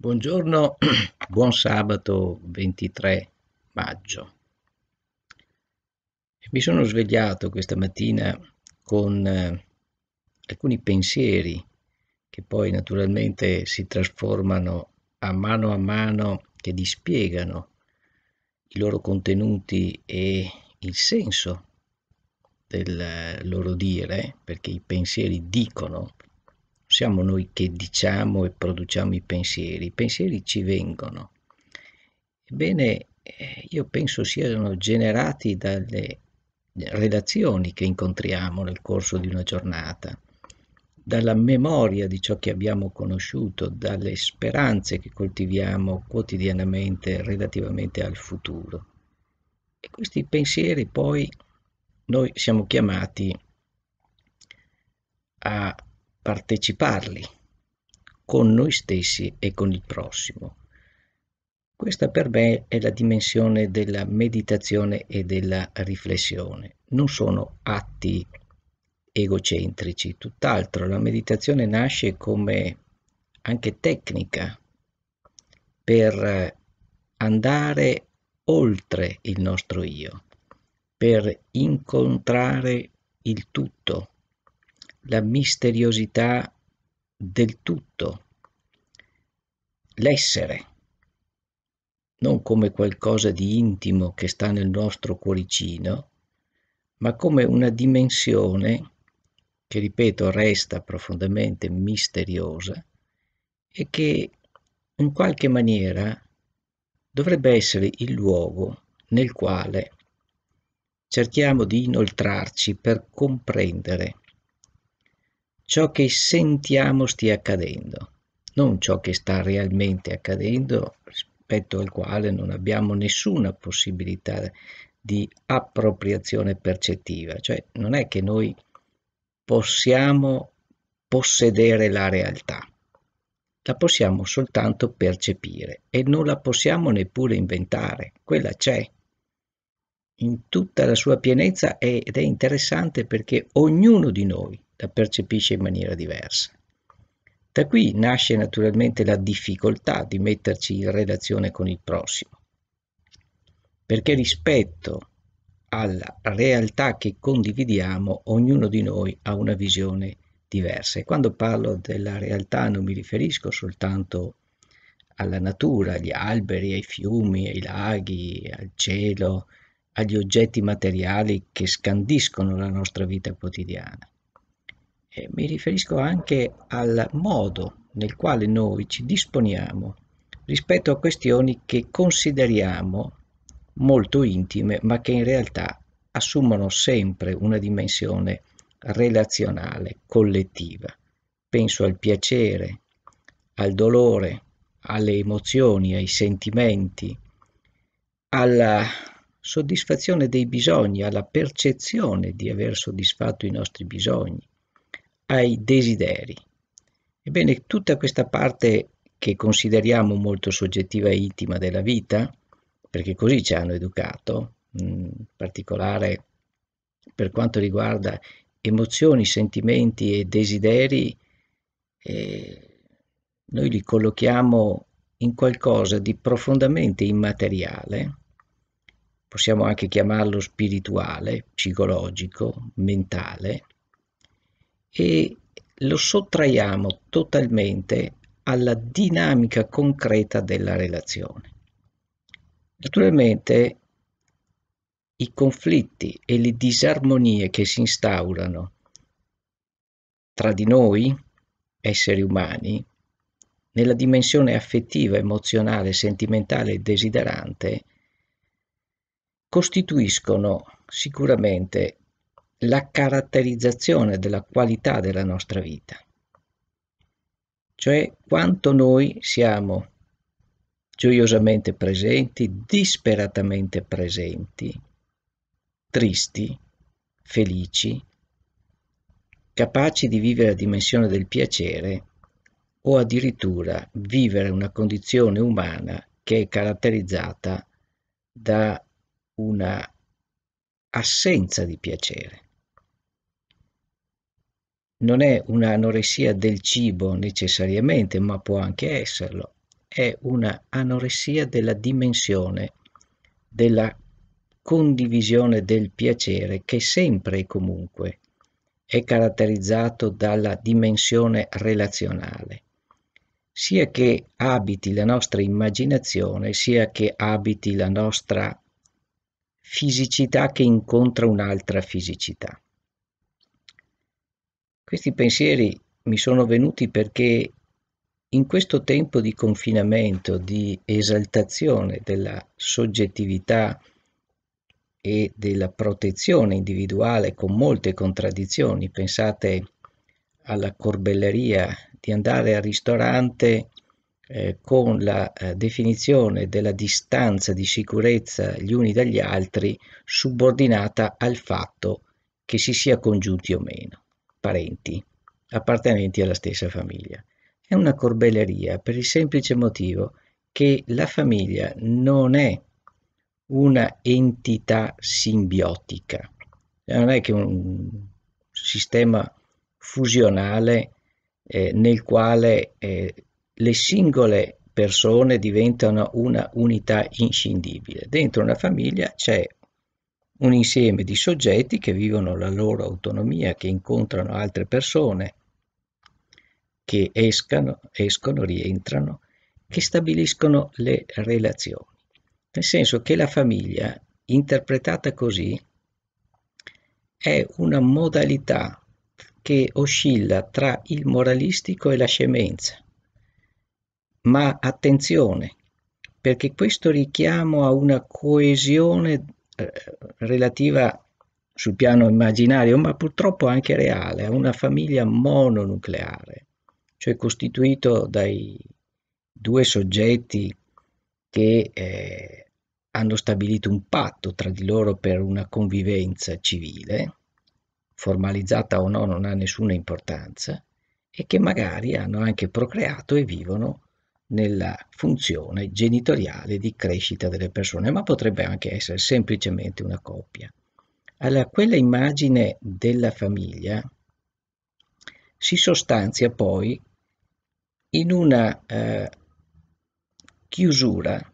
Buongiorno, buon sabato 23 maggio. Mi sono svegliato questa mattina con eh, alcuni pensieri che poi naturalmente si trasformano a mano a mano che dispiegano i loro contenuti e il senso del loro dire, perché i pensieri dicono siamo noi che diciamo e produciamo i pensieri, i pensieri ci vengono. Ebbene, eh, io penso siano generati dalle relazioni che incontriamo nel corso di una giornata, dalla memoria di ciò che abbiamo conosciuto, dalle speranze che coltiviamo quotidianamente relativamente al futuro. E questi pensieri poi noi siamo chiamati a parteciparli con noi stessi e con il prossimo. Questa per me è la dimensione della meditazione e della riflessione. Non sono atti egocentrici, tutt'altro, la meditazione nasce come anche tecnica per andare oltre il nostro io, per incontrare il tutto, la misteriosità del tutto, l'essere, non come qualcosa di intimo che sta nel nostro cuoricino, ma come una dimensione che, ripeto, resta profondamente misteriosa e che in qualche maniera dovrebbe essere il luogo nel quale cerchiamo di inoltrarci per comprendere ciò che sentiamo stia accadendo, non ciò che sta realmente accadendo rispetto al quale non abbiamo nessuna possibilità di appropriazione percettiva, cioè non è che noi possiamo possedere la realtà, la possiamo soltanto percepire e non la possiamo neppure inventare, quella c'è in tutta la sua pienezza ed è interessante perché ognuno di noi la percepisce in maniera diversa. Da qui nasce naturalmente la difficoltà di metterci in relazione con il prossimo, perché rispetto alla realtà che condividiamo ognuno di noi ha una visione diversa. E quando parlo della realtà non mi riferisco soltanto alla natura, agli alberi, ai fiumi, ai laghi, al cielo, agli oggetti materiali che scandiscono la nostra vita quotidiana eh, mi riferisco anche al modo nel quale noi ci disponiamo rispetto a questioni che consideriamo molto intime, ma che in realtà assumono sempre una dimensione relazionale, collettiva. Penso al piacere, al dolore, alle emozioni, ai sentimenti, alla soddisfazione dei bisogni, alla percezione di aver soddisfatto i nostri bisogni, ai desideri. Ebbene, tutta questa parte che consideriamo molto soggettiva e intima della vita, perché così ci hanno educato, in mm, particolare per quanto riguarda emozioni, sentimenti e desideri, eh, noi li collochiamo in qualcosa di profondamente immateriale, possiamo anche chiamarlo spirituale, psicologico, mentale, e lo sottraiamo totalmente alla dinamica concreta della relazione. Naturalmente i conflitti e le disarmonie che si instaurano tra di noi, esseri umani, nella dimensione affettiva, emozionale, sentimentale e desiderante, costituiscono sicuramente la caratterizzazione della qualità della nostra vita, cioè quanto noi siamo gioiosamente presenti, disperatamente presenti, tristi, felici, capaci di vivere la dimensione del piacere o addirittura vivere una condizione umana che è caratterizzata da una assenza di piacere non è un'anoressia del cibo necessariamente, ma può anche esserlo, è un'anoressia della dimensione, della condivisione del piacere che sempre e comunque è caratterizzato dalla dimensione relazionale, sia che abiti la nostra immaginazione, sia che abiti la nostra fisicità che incontra un'altra fisicità. Questi pensieri mi sono venuti perché in questo tempo di confinamento, di esaltazione della soggettività e della protezione individuale con molte contraddizioni, pensate alla corbelleria di andare al ristorante eh, con la eh, definizione della distanza di sicurezza gli uni dagli altri subordinata al fatto che si sia congiunti o meno parenti appartenenti alla stessa famiglia. È una corbelleria per il semplice motivo che la famiglia non è una entità simbiotica, non è che un sistema fusionale eh, nel quale eh, le singole persone diventano una unità inscindibile. Dentro una famiglia c'è un insieme di soggetti che vivono la loro autonomia, che incontrano altre persone, che escano, escono, rientrano, che stabiliscono le relazioni. Nel senso che la famiglia, interpretata così, è una modalità che oscilla tra il moralistico e la scemenza. Ma attenzione, perché questo richiamo a una coesione eh, relativa sul piano immaginario, ma purtroppo anche reale, a una famiglia mononucleare, cioè costituito dai due soggetti che eh, hanno stabilito un patto tra di loro per una convivenza civile, formalizzata o no non ha nessuna importanza, e che magari hanno anche procreato e vivono nella funzione genitoriale di crescita delle persone, ma potrebbe anche essere semplicemente una coppia. Allora, quella immagine della famiglia si sostanzia poi in una eh, chiusura,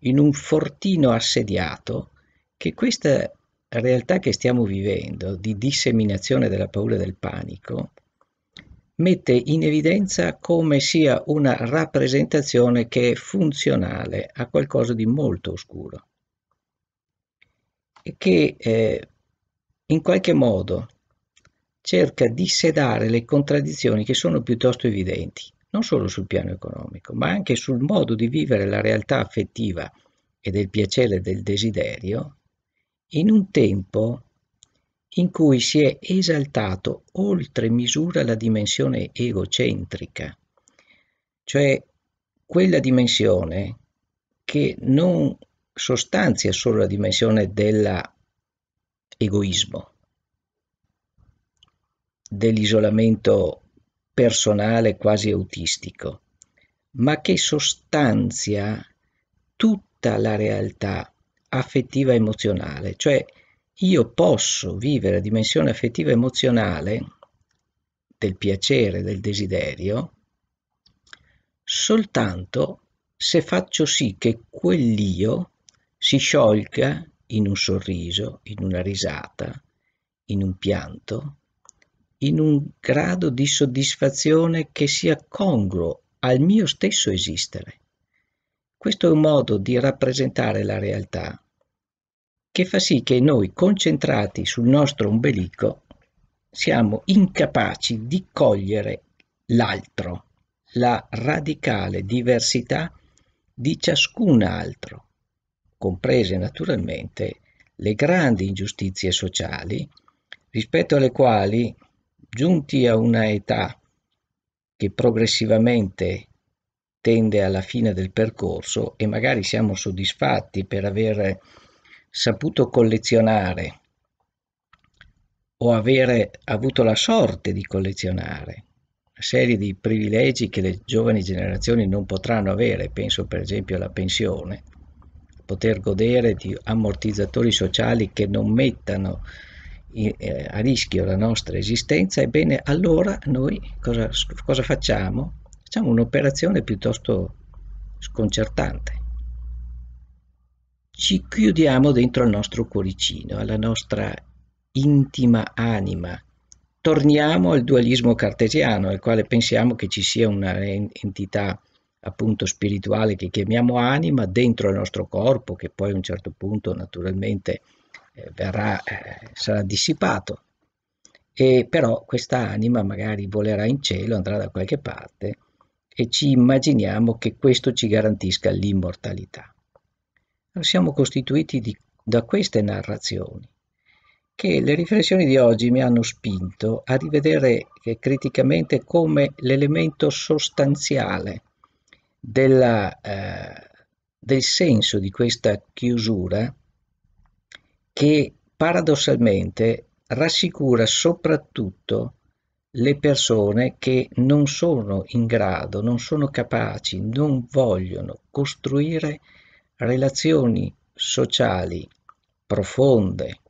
in un fortino assediato che questa realtà che stiamo vivendo di disseminazione della paura e del panico mette in evidenza come sia una rappresentazione che è funzionale a qualcosa di molto oscuro e che eh, in qualche modo cerca di sedare le contraddizioni che sono piuttosto evidenti, non solo sul piano economico, ma anche sul modo di vivere la realtà affettiva e del piacere del desiderio in un tempo in cui si è esaltato oltre misura la dimensione egocentrica, cioè quella dimensione che non sostanzia solo la dimensione dell'egoismo, dell'isolamento personale quasi autistico, ma che sostanzia tutta la realtà affettiva emozionale, cioè io posso vivere la dimensione affettiva emozionale del piacere, del desiderio, soltanto se faccio sì che quell'io si sciolga in un sorriso, in una risata, in un pianto, in un grado di soddisfazione che sia congruo al mio stesso esistere. Questo è un modo di rappresentare la realtà che fa sì che noi concentrati sul nostro ombelico siamo incapaci di cogliere l'altro, la radicale diversità di ciascun altro, comprese naturalmente le grandi ingiustizie sociali, rispetto alle quali, giunti a una età che progressivamente tende alla fine del percorso e magari siamo soddisfatti per aver saputo collezionare o avere avuto la sorte di collezionare una serie di privilegi che le giovani generazioni non potranno avere, penso per esempio alla pensione, poter godere di ammortizzatori sociali che non mettano eh, a rischio la nostra esistenza, ebbene allora noi cosa, cosa facciamo? Facciamo un'operazione piuttosto sconcertante ci chiudiamo dentro al nostro cuoricino, alla nostra intima anima. Torniamo al dualismo cartesiano, al quale pensiamo che ci sia un'entità appunto spirituale che chiamiamo anima dentro il nostro corpo, che poi a un certo punto naturalmente eh, verrà, eh, sarà dissipato. E però questa anima magari volerà in cielo, andrà da qualche parte e ci immaginiamo che questo ci garantisca l'immortalità siamo costituiti di, da queste narrazioni, che le riflessioni di oggi mi hanno spinto a rivedere criticamente come l'elemento sostanziale della, eh, del senso di questa chiusura che paradossalmente rassicura soprattutto le persone che non sono in grado, non sono capaci, non vogliono costruire relazioni sociali profonde,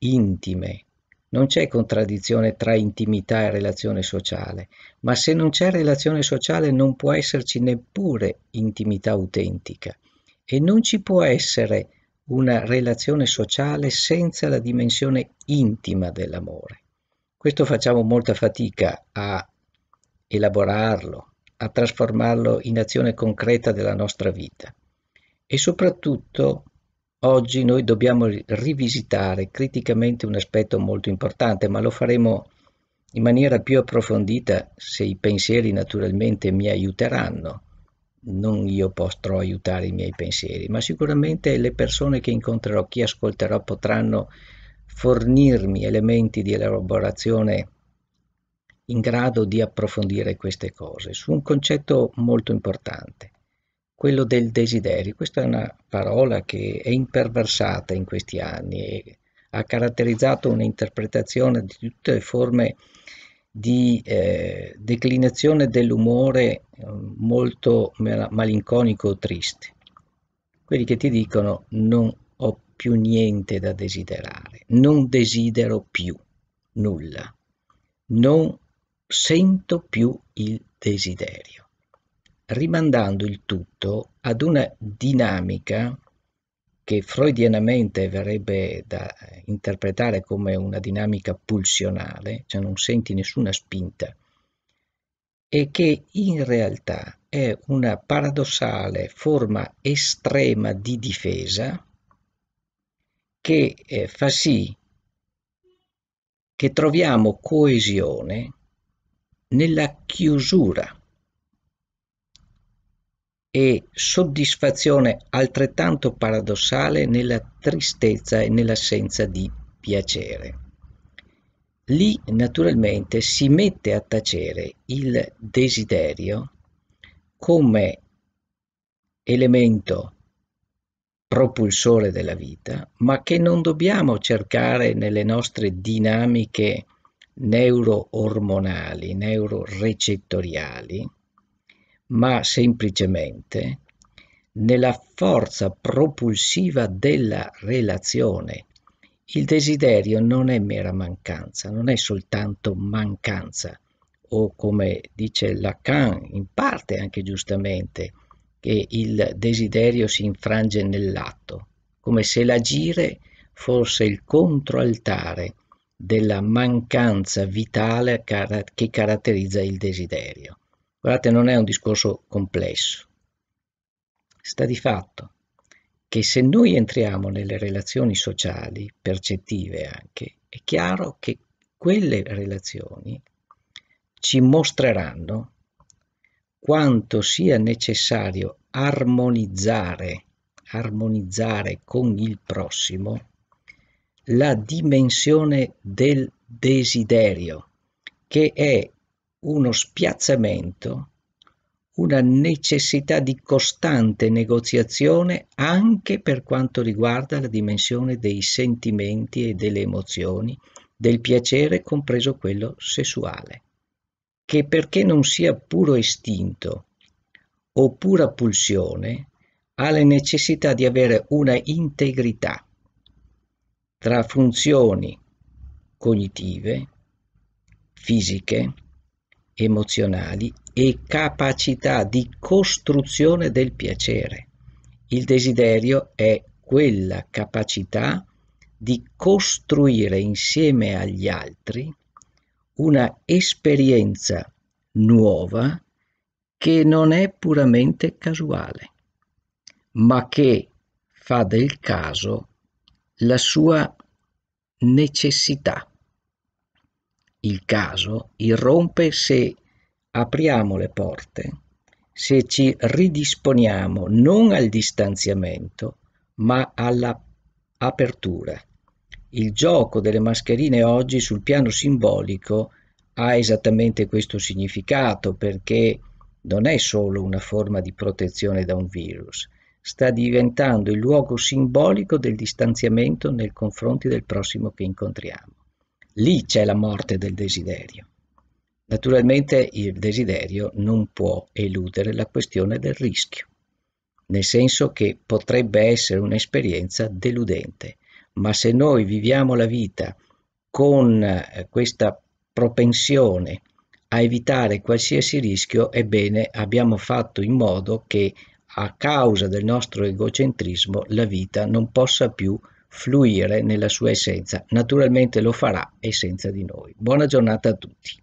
intime. Non c'è contraddizione tra intimità e relazione sociale, ma se non c'è relazione sociale non può esserci neppure intimità autentica e non ci può essere una relazione sociale senza la dimensione intima dell'amore. Questo facciamo molta fatica a elaborarlo, a trasformarlo in azione concreta della nostra vita. E soprattutto oggi noi dobbiamo rivisitare criticamente un aspetto molto importante, ma lo faremo in maniera più approfondita se i pensieri naturalmente mi aiuteranno. Non io potrò aiutare i miei pensieri, ma sicuramente le persone che incontrerò, chi ascolterò, potranno fornirmi elementi di elaborazione in grado di approfondire queste cose su un concetto molto importante quello del desiderio. Questa è una parola che è imperversata in questi anni e ha caratterizzato un'interpretazione di tutte le forme di eh, declinazione dell'umore eh, molto malinconico o triste. Quelli che ti dicono non ho più niente da desiderare, non desidero più nulla, non sento più il desiderio rimandando il tutto ad una dinamica che freudianamente verrebbe da interpretare come una dinamica pulsionale, cioè non senti nessuna spinta, e che in realtà è una paradossale forma estrema di difesa che eh, fa sì che troviamo coesione nella chiusura e soddisfazione altrettanto paradossale nella tristezza e nell'assenza di piacere. Lì naturalmente si mette a tacere il desiderio come elemento propulsore della vita, ma che non dobbiamo cercare nelle nostre dinamiche neuro-ormonali, neuro-recettoriali, ma semplicemente nella forza propulsiva della relazione. Il desiderio non è mera mancanza, non è soltanto mancanza, o come dice Lacan, in parte anche giustamente, che il desiderio si infrange nell'atto, come se l'agire fosse il controaltare della mancanza vitale che caratterizza il desiderio. Guardate, non è un discorso complesso. Sta di fatto che se noi entriamo nelle relazioni sociali, percettive anche, è chiaro che quelle relazioni ci mostreranno quanto sia necessario armonizzare, armonizzare con il prossimo la dimensione del desiderio, che è uno spiazzamento, una necessità di costante negoziazione anche per quanto riguarda la dimensione dei sentimenti e delle emozioni, del piacere compreso quello sessuale, che perché non sia puro istinto o pura pulsione, ha la necessità di avere una integrità tra funzioni cognitive, fisiche, emozionali e capacità di costruzione del piacere. Il desiderio è quella capacità di costruire insieme agli altri una esperienza nuova che non è puramente casuale, ma che fa del caso la sua necessità il caso irrompe se apriamo le porte, se ci ridisponiamo non al distanziamento, ma all'apertura. Il gioco delle mascherine oggi sul piano simbolico ha esattamente questo significato perché non è solo una forma di protezione da un virus, sta diventando il luogo simbolico del distanziamento nei confronti del prossimo che incontriamo. Lì c'è la morte del desiderio. Naturalmente il desiderio non può eludere la questione del rischio, nel senso che potrebbe essere un'esperienza deludente, ma se noi viviamo la vita con eh, questa propensione a evitare qualsiasi rischio, ebbene abbiamo fatto in modo che a causa del nostro egocentrismo la vita non possa più fluire nella sua essenza. Naturalmente lo farà e senza di noi. Buona giornata a tutti.